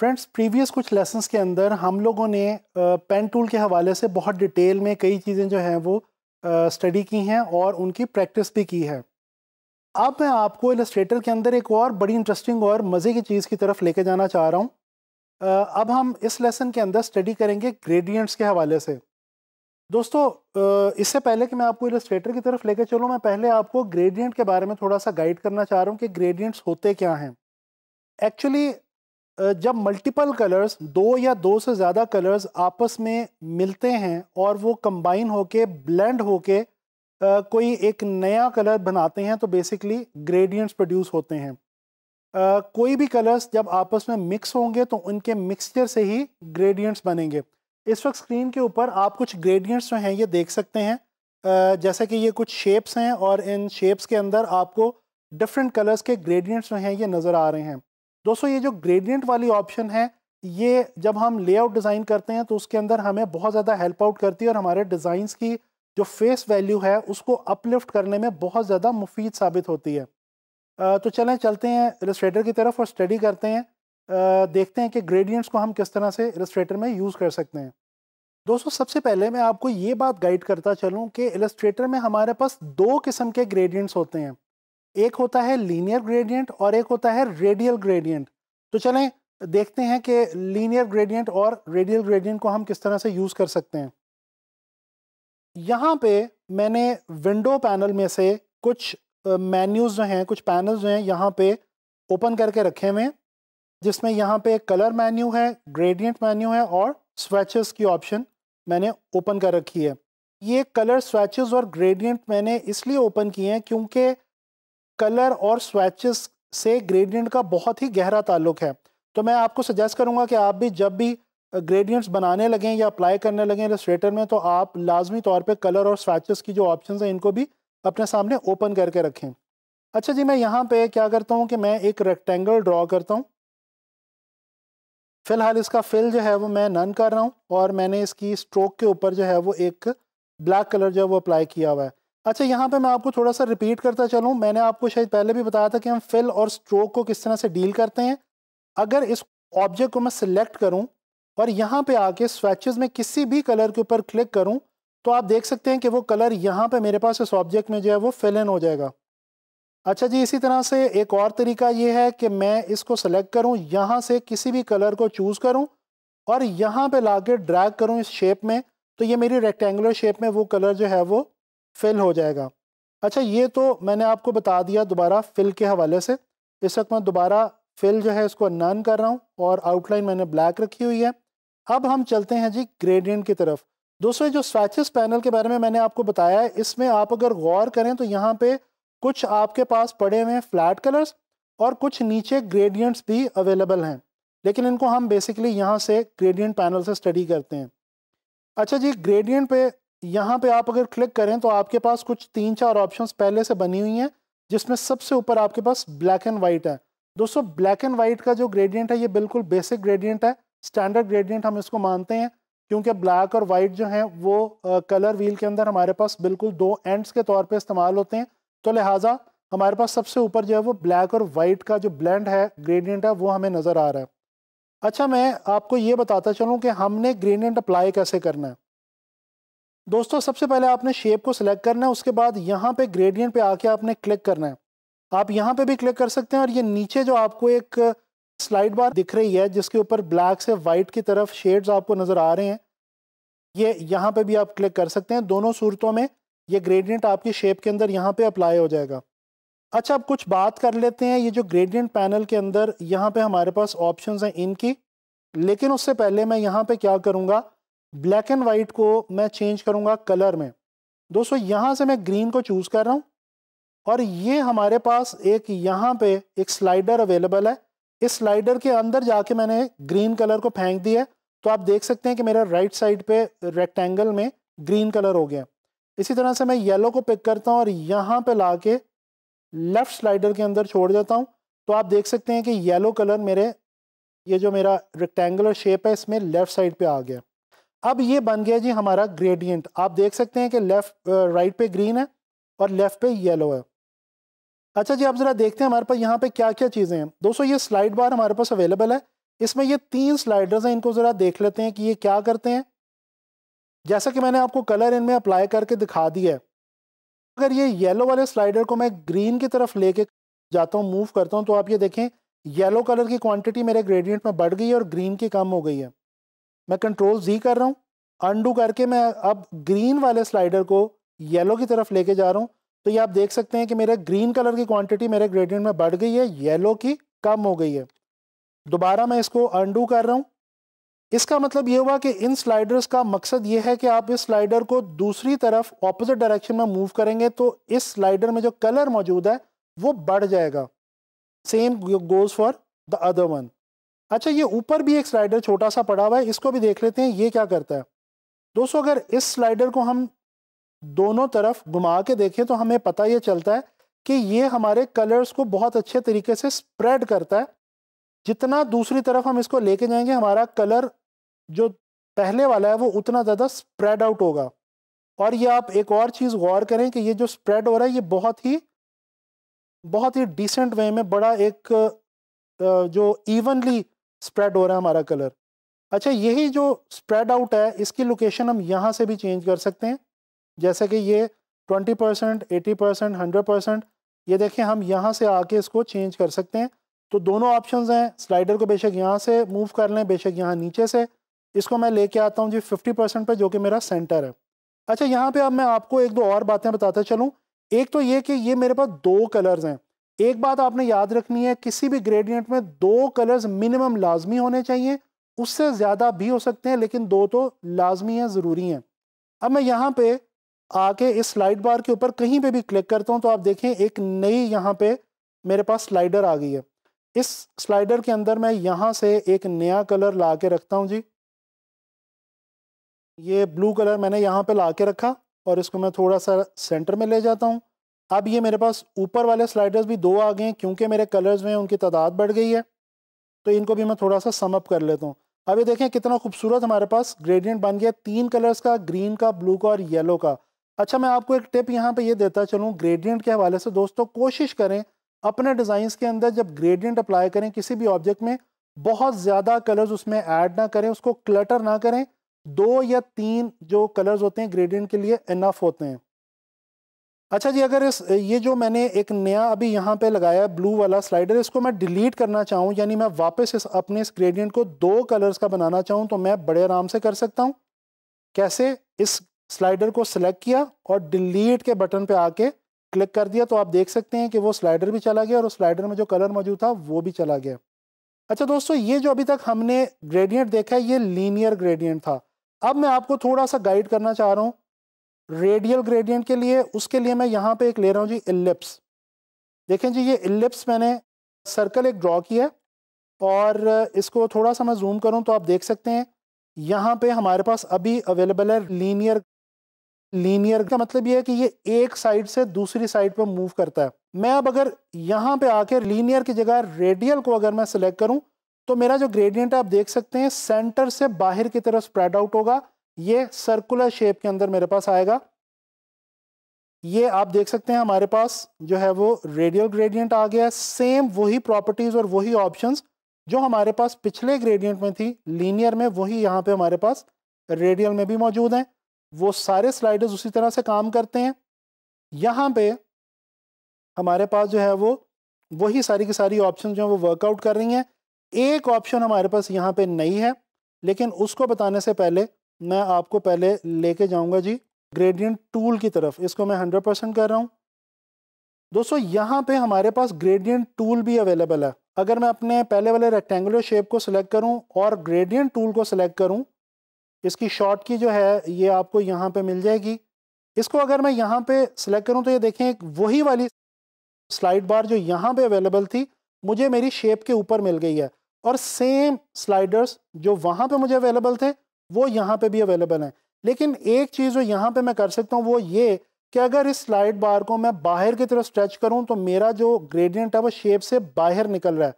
friends previous कुछ lessons के अंदर हम लोगों ने पेन टूल के हवाले से बहुत डिटेल में कई चीज़ें जो हैं वो स्टडी की हैं और उनकी प्रैक्टिस भी की है अब मैं आपको इलस्ट्रेटर के अंदर एक और बड़ी इंटरेस्टिंग और मज़े की चीज़ की तरफ लेके जाना चाह रहा हूँ अब हम इस लेसन के अंदर स्टडी करेंगे ग्रेडियंट्स के हवाले से दोस्तों इससे पहले कि मैं आपको इलस्ट्रेटर की तरफ लेकर चलूँ मैं पहले आपको ग्रेडियंट के बारे में थोड़ा सा गाइड करना चाह रहा हूँ कि ग्रेडियंट्स होते क्या हैं एक्चुअली जब मल्टीपल कलर्स दो या दो से ज़्यादा कलर्स आपस में मिलते हैं और वो कंबाइन होके ब्लेंड होके कोई एक नया कलर बनाते हैं तो बेसिकली ग्रेडियंट्स प्रोड्यूस होते हैं कोई भी कलर्स जब आपस में मिक्स होंगे तो उनके मिक्सचर से ही ग्रेडियंट्स बनेंगे इस वक्त स्क्रीन के ऊपर आप कुछ ग्रेडियंट्स जो हैं ये देख सकते हैं जैसे कि ये कुछ शेप्स हैं और इन शेप्स के अंदर आपको डिफरेंट कलर्स के ग्रेडियंट्स जो हैं ये नज़र आ रहे हैं दोस्तों ये जो ग्रेडियंट वाली ऑप्शन है ये जब हम लेआउट डिज़ाइन करते हैं तो उसके अंदर हमें बहुत ज़्यादा हेल्प आउट करती है और हमारे डिज़ाइंस की जो फेस वैल्यू है उसको अपलिफ्ट करने में बहुत ज़्यादा मुफीद साबित होती है तो चलें चलते हैं रजिस्ट्रेटर की तरफ और स्टडी करते हैं देखते हैं कि ग्रेडियंट्स को हम किस तरह से रजिस्ट्रेटर में यूज़ कर सकते हैं दोस्तों सबसे पहले मैं आपको ये बात गाइड करता चलूँ कि इलस्ट्रेटर में हमारे पास दो किस्म के ग्रेडियंट्स होते हैं एक होता है लीनियर ग्रेडियंट और एक होता है रेडियल ग्रेडियंट तो चलें देखते हैं कि लीनियर ग्रेडियंट और रेडियल ग्रेडियंट को हम किस तरह से यूज़ कर सकते हैं यहाँ पे मैंने विंडो पैनल में से कुछ मेन्यूज़ जो हैं कुछ पैनल्स जो हैं यहाँ पे ओपन करके रखे हुए हैं जिसमें यहाँ पे कलर मेन्यू है ग्रेडियंट मेन्यू है और स्वेचेस की ऑप्शन मैंने ओपन कर रखी है ये कलर स्वेचेस और ग्रेडियंट मैंने इसलिए ओपन किए हैं क्योंकि कलर और स्वेचेस से ग्रेडियंट का बहुत ही गहरा ताल्लुक है तो मैं आपको सजेस्ट करूँगा कि आप भी जब भी ग्रेडियंट्स बनाने लगें या अप्लाई करने लगें स्वेटर में तो आप लाजमी तौर पर कलर और स्वैचेस की जो ऑप्शन हैं इनको भी अपने सामने ओपन करके रखें अच्छा जी मैं यहाँ पे क्या करता हूँ कि मैं एक रेक्टेंगल ड्रॉ करता हूँ फ़िलहाल इसका फिल जो है वो मैं नन कर रहा हूँ और मैंने इसकी स्ट्रोक के ऊपर जो है वो एक ब्लैक कलर जो है वो अप्लाई किया हुआ है अच्छा यहाँ पे मैं आपको थोड़ा सा रिपीट करता चलूँ मैंने आपको शायद पहले भी बताया था कि हम फिल और स्ट्रोक को किस तरह से डील करते हैं अगर इस ऑब्जेक्ट को मैं सिलेक्ट करूँ और यहाँ पे आके स्वेचेज़ में किसी भी कलर के ऊपर क्लिक करूँ तो आप देख सकते हैं कि वो कलर यहाँ पे मेरे पास इस ऑब्जेक्ट में जो है वो फिल इन हो जाएगा अच्छा जी इसी तरह से एक और तरीका ये है कि मैं इसको सेलेक्ट करूँ यहाँ से किसी भी कलर को चूज़ करूँ और यहाँ पर ला ड्रैग करूँ इस शेप में तो ये मेरी रेक्टेंगुलर शेप में वो कलर जो है वो फिल हो जाएगा अच्छा ये तो मैंने आपको बता दिया दोबारा फिल के हवाले से इस वक्त मैं दोबारा फिल जो है इसको नन कर रहा हूँ और आउटलाइन मैंने ब्लैक रखी हुई है अब हम चलते हैं जी ग्रेडियंट की तरफ दोस्तों जो स्वैचेस पैनल के बारे में मैंने आपको बताया है इसमें आप अगर गौर करें तो यहाँ पे कुछ आपके पास पड़े हुए हैं फ्लैट कलर्स और कुछ नीचे ग्रेडियंट्स भी अवेलेबल हैं लेकिन इनको हम बेसिकली यहाँ से ग्रेडियंट पैनल से स्टडी करते हैं अच्छा जी ग्रेडियंट पे यहाँ पे आप अगर क्लिक करें तो आपके पास कुछ तीन चार ऑप्शंस पहले से बनी हुई हैं जिसमें सबसे ऊपर आपके पास ब्लैक एंड वाइट है दोस्तों ब्लैक एंड वाइट का जो ग्रेडियंट है ये बिल्कुल बेसिक ग्रेडियंट है स्टैंडर्ड ग्रेडियंट हम इसको मानते हैं क्योंकि ब्लैक और वाइट जो हैं वो कलर व्हील के अंदर हमारे पास बिल्कुल दो एंड्स के तौर पर इस्तेमाल होते हैं तो लिहाजा हमारे पास सबसे ऊपर जो है वो ब्लैक और वाइट का जो ब्लेंड है ग्रेडियंट है वो हमें नज़र आ रहा है अच्छा मैं आपको ये बताता चलूँ कि हमने ग्रेडियंट अप्लाई कैसे करना है दोस्तों सबसे पहले आपने शेप को सिलेक्ट करना है उसके बाद यहाँ पे ग्रेडियंट पे आके आपने क्लिक करना है आप यहाँ पे भी क्लिक कर सकते हैं और ये नीचे जो आपको एक स्लाइड बार दिख रही है जिसके ऊपर ब्लैक से वाइट की तरफ शेड्स आपको नज़र आ रहे हैं ये यहाँ पे भी आप क्लिक कर सकते हैं दोनों सूरतों में ये ग्रेडियंट आपकी शेप के अंदर यहाँ पर अप्लाई हो जाएगा अच्छा अब कुछ बात कर लेते हैं ये जो ग्रेडियंट पैनल के अंदर यहाँ पर हमारे पास ऑप्शन हैं इनकी लेकिन उससे पहले मैं यहाँ पर क्या करूँगा ब्लैक एंड वाइट को मैं चेंज करूँगा कलर में दोस्तों यहाँ से मैं ग्रीन को चूज़ कर रहा हूँ और ये हमारे पास एक यहाँ पे एक स्लाइडर अवेलेबल है इस स्लाइडर के अंदर जाके मैंने ग्रीन कलर को फेंक दिया है तो आप देख सकते हैं कि मेरा राइट साइड पे रेक्टेंगल में ग्रीन कलर हो गया इसी तरह से मैं येलो को पिक करता हूँ और यहाँ पे ला के लेफ़्ट स्लाइडर के अंदर छोड़ देता हूँ तो आप देख सकते हैं कि येलो कलर मेरे ये जो मेरा रेक्टेंगुलर शेप है इसमें लेफ़्ट साइड पर आ गया अब ये बन गया जी हमारा ग्रेडियंट आप देख सकते हैं कि लेफ्ट राइट पे ग्रीन है और लेफ्ट पे येलो है अच्छा जी आप ज़रा देखते हैं हमारे पास यहाँ पे क्या क्या चीज़ें हैं दोस्तों ये स्लाइड बार हमारे पास अवेलेबल है इसमें ये तीन स्लाइडर्स हैं इनको ज़रा देख लेते हैं कि ये क्या करते हैं जैसा कि मैंने आपको कलर इनमें अप्लाई करके दिखा दिया है अगर ये येलो वाले स्लाइडर को मैं ग्रीन की तरफ लेके जाता हूँ मूव करता हूँ तो आप ये देखें येलो कलर की क्वांटिटी मेरे ग्रेडियंट में बढ़ गई है और ग्रीन की कम हो गई है मैं कंट्रोल जी कर रहा हूँ अनडू करके मैं अब ग्रीन वाले स्लाइडर को येलो की तरफ लेके जा रहा हूँ तो ये आप देख सकते हैं कि मेरे ग्रीन कलर की क्वांटिटी मेरे ग्रेडियंट में बढ़ गई है येलो की कम हो गई है दोबारा मैं इसको अनडू कर रहा हूँ इसका मतलब ये हुआ कि इन स्लाइडर्स का मकसद ये है कि आप इस स्लाइडर को दूसरी तरफ ऑपोजिट डायरेक्शन में मूव करेंगे तो इस स्लाइडर में जो कलर मौजूद है वो बढ़ जाएगा same goes for the other one अच्छा ये ऊपर भी एक स्लाइडर छोटा सा पड़ा हुआ है इसको भी देख लेते हैं ये क्या करता है दोस्तों अगर इस स्लाइडर को हम दोनों तरफ घुमा के देखें तो हमें पता ये चलता है कि ये हमारे कलर्स को बहुत अच्छे तरीके से स्प्रेड करता है जितना दूसरी तरफ हम इसको लेके जाएंगे हमारा कलर जो पहले वाला है वो उतना ज़्यादा स्प्रेड आउट होगा और ये आप एक और चीज़ गौर करें कि ये जो स्प्रेड हो रहा है ये बहुत ही बहुत ही डिसेंट वे में बड़ा एक जो इवनली स्प्रेड हो रहा है हमारा कलर अच्छा यही जो स्प्रेड आउट है इसकी लोकेशन हम यहाँ से भी चेंज कर सकते हैं जैसे कि ये twenty percent eighty percent hundred percent ये देखें हम यहाँ से आके इसको चेंज कर सकते हैं तो दोनों ऑप्शन हैं स्लाइडर को बेशक यहाँ से मूव कर लें बेशक यहाँ नीचे से इसको मैं लेके आता हूँ जी फिफ्टी परसेंट पर जो कि मेरा सेंटर है अच्छा यहाँ पे अब मैं आपको एक दो और बातें बताता चलूँ एक तो ये कि ये मेरे पास दो कलर्स हैं एक बात आपने याद रखनी है किसी भी ग्रेडियंट में दो कलर्स मिनिमम लाजमी होने चाहिए उससे ज़्यादा भी हो सकते हैं लेकिन दो तो लाजमी हैं ज़रूरी हैं अब मैं यहाँ पे आके इस स्लाइड बार के ऊपर कहीं पे भी क्लिक करता हूँ तो आप देखें एक नई यहाँ पे मेरे पास स्लाइडर आ गई है इस स्लाइडर के अंदर मैं यहाँ से एक नया कलर ला के रखता हूँ जी ये ब्लू कलर मैंने यहाँ पे ला के रखा और इसको मैं थोड़ा सा सेंटर में ले जाता हूँ अब ये मेरे पास ऊपर वाले स्लाइडर्स भी दो आ गए हैं क्योंकि मेरे कलर्स में उनकी तादाद बढ़ गई है तो इनको भी मैं थोड़ा सा समअप कर लेता हूँ अब ये देखें कितना खूबसूरत हमारे पास ग्रेडियंट बन गया तीन कलर्स का ग्रीन का ब्लू का और येलो का अच्छा मैं आपको एक टिप यहाँ पर यह देता चलूँ ग्रेडियंट के हवाले से दोस्तों कोशिश करें अपने डिज़ाइंस के अंदर जब ग्रेडियंट अप्लाई करें किसी भी ऑब्जेक्ट में बहुत ज़्यादा कलर्स उसमें ऐड ना करें उसको क्लटर ना करें दो या तीन जो कलर्स होते हैं ग्रेडियंट के लिए इनफ होते हैं अच्छा जी अगर इस ये जो मैंने एक नया अभी यहाँ पे लगाया है ब्लू वाला स्लाइडर इसको मैं डिलीट करना चाहूँ यानी मैं वापस इस अपने इस ग्रेडियंट को दो कलर्स का बनाना चाहूँ तो मैं बड़े आराम से कर सकता हूँ कैसे इस स्लाइडर को सिलेक्ट किया और डिलीट के बटन पे आके क्लिक कर दिया तो आप देख सकते हैं कि वो स्लाइडर भी चला गया और उस स्लाइडर में जो कलर मौजूद था वो भी चला गया अच्छा दोस्तों ये जो अभी तक हमने ग्रेडियंट देखा है ये लीनियर ग्रेडियंट था अब मैं आपको थोड़ा सा गाइड करना चाह रहा हूँ रेडियल ग्रेडियंट के लिए उसके लिए मैं यहाँ पे एक ले रहा हूँ जी इलिप्स देखें जी ये इलिप्स मैंने सर्कल एक ड्रॉ किया और इसको थोड़ा सा मैं जूम करूँ तो आप देख सकते हैं यहाँ पे हमारे पास अभी अवेलेबल है लीनियर लीनियर का मतलब ये है कि ये एक साइड से दूसरी साइड पर मूव करता है मैं अब अगर यहाँ पर आके लीनियर की जगह रेडियल को अगर मैं सिलेक्ट करूँ तो मेरा जो ग्रेडियंट आप देख सकते हैं सेंटर से बाहर की तरफ स्प्रेड आउट होगा ये सर्कुलर शेप के अंदर मेरे पास आएगा ये आप देख सकते हैं हमारे पास जो है वो रेडियल ग्रेडियंट आ गया सेम वही प्रॉपर्टीज़ और वही ऑप्शंस जो हमारे पास पिछले ग्रेडियंट में थी लीनियर में वही यहाँ पे हमारे पास रेडियल में भी मौजूद हैं वो सारे स्लाइडर्स उसी तरह से काम करते हैं यहाँ पे हमारे पास जो है वो वही सारी की सारी ऑप्शन जो है वो वर्कआउट कर रही हैं एक ऑप्शन हमारे पास यहाँ पे नई है लेकिन उसको बताने से पहले मैं आपको पहले लेके जाऊंगा जी ग्रेडियंट टूल की तरफ इसको मैं हंड्रेड परसेंट कर रहा हूँ दोस्तों यहाँ पे हमारे पास ग्रेडियंट टूल भी अवेलेबल है अगर मैं अपने पहले वाले रेक्टेंगुलर शेप को सिलेक्ट करूँ और ग्रेडियंट टूल को सिलेक्ट करूँ इसकी शॉर्ट की जो है ये आपको यहाँ पे मिल जाएगी इसको अगर मैं यहाँ पे सिलेक्ट करूँ तो ये देखें एक वही वाली स्लाइड बार जो यहाँ पे अवेलेबल थी मुझे मेरी शेप के ऊपर मिल गई है और सेम स्लाइडर्स जो वहाँ पे मुझे अवेलेबल थे वो यहाँ पे भी अवेलेबल हैं लेकिन एक चीज़ जो यहाँ पे मैं कर सकता हूँ वो ये कि अगर इस स्लाइड बार को मैं बाहर की तरफ स्ट्रेच करूँ तो मेरा जो ग्रेडियंट है वो शेप से बाहर निकल रहा है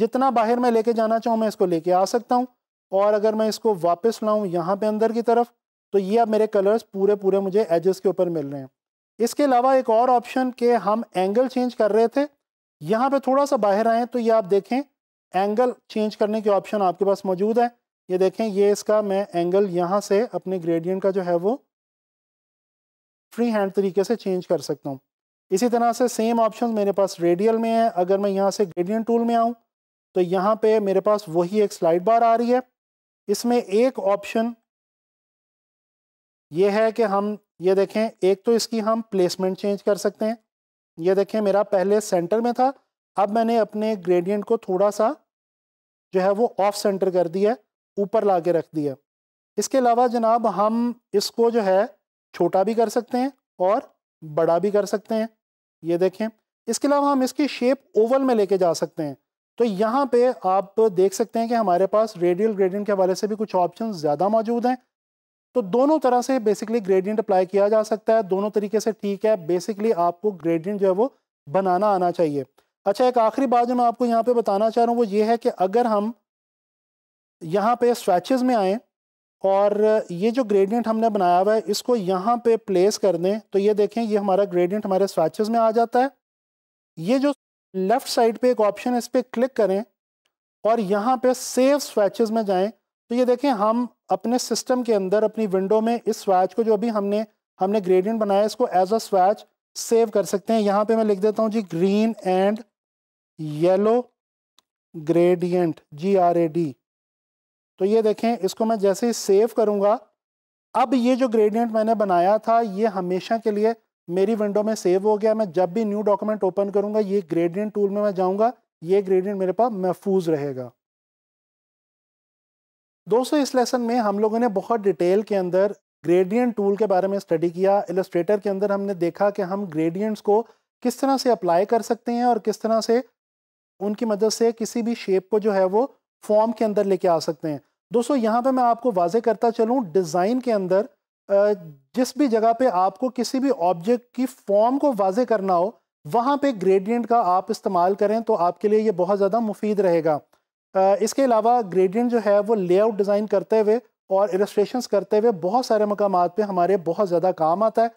जितना बाहर मैं लेके जाना चाहूँ मैं इसको लेके आ सकता हूँ और अगर मैं इसको वापस लाऊँ यहाँ पर अंदर की तरफ तो ये अब मेरे कलर्स पूरे पूरे मुझे एजेस के ऊपर मिल रहे हैं इसके अलावा एक और ऑप्शन के हम एंगल चेंज कर रहे थे यहाँ पर थोड़ा सा बाहर आएँ तो ये आप देखें एंगल चेंज करने के ऑप्शन आपके पास मौजूद है ये देखें ये इसका मैं एंगल यहाँ से अपने ग्रेडियंट का जो है वो फ्री हैंड तरीके से चेंज कर सकता हूँ इसी तरह से सेम ऑप्शन मेरे पास रेडियल में है अगर मैं यहाँ से ग्रेडियंट टूल में आऊँ तो यहाँ पे मेरे पास वही एक स्लाइड बार आ रही है इसमें एक ऑप्शन ये है कि हम ये देखें एक तो इसकी हम प्लेसमेंट चेंज कर सकते हैं ये देखें मेरा पहले सेंटर में था अब मैंने अपने ग्रेडियंट को थोड़ा सा जो है वो ऑफ सेंटर कर दिया है ऊपर ला के रख दिया इसके अलावा जनाब हम इसको जो है छोटा भी कर सकते हैं और बड़ा भी कर सकते हैं ये देखें इसके अलावा हम इसकी शेप ओवल में लेके जा सकते हैं तो यहाँ पे आप देख सकते हैं कि हमारे पास रेडियल ग्रेडियंट के हवाले से भी कुछ ऑप्शन ज़्यादा मौजूद हैं तो दोनों तरह से बेसिकली ग्रेडियंट अप्लाई किया जा सकता है दोनों तरीके से ठीक है बेसिकली आपको ग्रेडियंट जो है वो बनाना आना चाहिए अच्छा एक आखिरी बात जो मैं आपको यहाँ पे बताना चाह रहा हूँ वो ये है कि अगर हम यहाँ पे स्वैचेज में आएँ और ये जो ग्रेडियंट हमने बनाया हुआ है इसको यहाँ पे प्लेस कर दें तो ये देखें ये हमारा ग्रेडियंट हमारे स्वैचेज में आ जाता है ये जो लेफ़्ट साइड पे एक ऑप्शन है इस पर क्लिक करें और यहाँ पे सेव स्वैचेज में जाएं तो ये देखें हम अपने सिस्टम के अंदर अपनी विंडो में इस स्वैच को जो अभी हमने हमने ग्रेडियंट बनाया इसको एज अ स्वैच सेव कर सकते हैं यहाँ पे मैं लिख देता हूँ G green and yellow gradient G R A D तो ये देखें इसको मैं जैसे ही सेव करूँगा अब ये जो ग्रेडियंट मैंने बनाया था ये हमेशा के लिए मेरी विंडो में सेव हो गया मैं जब भी न्यू डॉक्यूमेंट ओपन करूँगा ये ग्रेडियंट टूल में मैं जाऊँगा ये ग्रेडियंट मेरे पास महफूज रहेगा दोस्तों इस लेसन में हम लोगों ने बहुत डिटेल के अंदर ग्रेडियंट टूल के बारे में स्टडी किया इलस्ट्रेटर के अंदर हमने देखा कि हम ग्रेडियंट्स को किस तरह से अप्लाई कर सकते हैं और किस तरह से उनकी मदद से किसी भी शेप को जो है वो फॉर्म के अंदर लेके आ सकते हैं दोस्तों यहाँ पे मैं आपको वाजे करता चलूँ डिज़ाइन के अंदर जिस भी जगह पे आपको किसी भी ऑब्जेक्ट की फॉर्म को वाजे करना हो वहाँ पे ग्रेडियंट का आप इस्तेमाल करें तो आपके लिए ये बहुत ज़्यादा मुफीद रहेगा इसके अलावा ग्रेडियंट जो है वो लेआउट डिज़ाइन करते हुए और इलस्ट्रेशन करते हुए बहुत सारे मकाम पर हमारे बहुत ज़्यादा काम आता है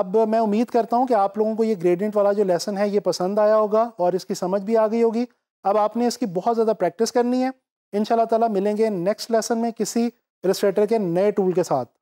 अब मैं उम्मीद करता हूँ कि आप लोगों को ये ग्रेडियंट वाला जो लेसन है ये पसंद आया होगा और इसकी समझ भी आ गई होगी अब आपने इसकी बहुत ज़्यादा प्रैक्टिस करनी है इन ताला मिलेंगे नेक्स्ट लेसन में किसी इलस्ट्रेटर के नए टूल के साथ